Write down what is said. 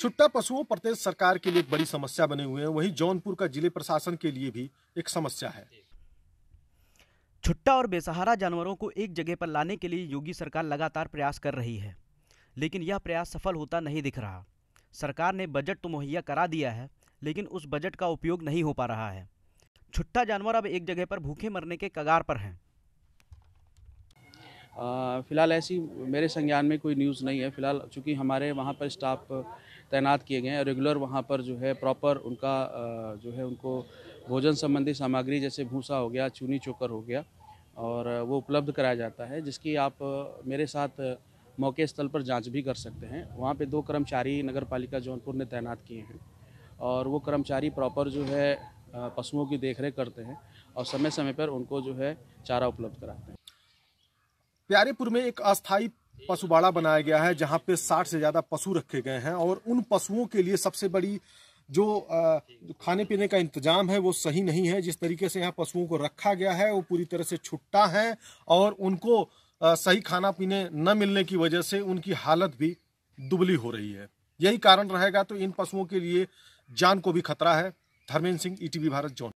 छुट्टा पशुओं प्रदेश सरकार के लिए एक बड़ी समस्या बने हुए हैं वहीं जौनपुर का जिले प्रशासन के लिए भी एक समस्या है छुट्टा और बेसहारा जानवरों को एक जगह पर लाने के लिए योगी सरकार लगातार प्रयास कर रही है लेकिन यह प्रयास सफल होता नहीं दिख रहा सरकार ने बजट तो मुहैया करा दिया है लेकिन उस बजट का उपयोग नहीं हो पा रहा है छुट्टा जानवर अब एक जगह पर भूखे मरने के कगार पर हैं फ़िलहाल ऐसी मेरे संज्ञान में कोई न्यूज़ नहीं है फ़िलहाल चूँकि हमारे वहाँ पर स्टाफ तैनात किए गए हैं रेगुलर वहाँ पर जो है प्रॉपर उनका जो है उनको भोजन संबंधी सामग्री जैसे भूसा हो गया चूनी चोकर हो गया और वो उपलब्ध कराया जाता है जिसकी आप मेरे साथ मौके स्थल पर जांच भी कर सकते हैं वहाँ पे दो कर्मचारी नगर पालिका जौनपुर ने तैनात किए हैं और वो कर्मचारी प्रॉपर जो है पशुओं की देखरेख करते हैं और समय समय पर उनको जो है चारा उपलब्ध कराते हैं प्यारेपुर में एक अस्थायी पशुबाड़ा बनाया गया है जहाँ पे साठ से ज़्यादा पशु रखे गए हैं और उन पशुओं के लिए सबसे बड़ी जो खाने पीने का इंतजाम है वो सही नहीं है जिस तरीके से यहाँ पशुओं को रखा गया है वो पूरी तरह से छुट्टा है और उनको सही खाना पीने न मिलने की वजह से उनकी हालत भी दुबली हो रही है यही कारण रहेगा तो इन पशुओं के लिए जान को भी खतरा है Dharmendra Singh ETV e Bharat zone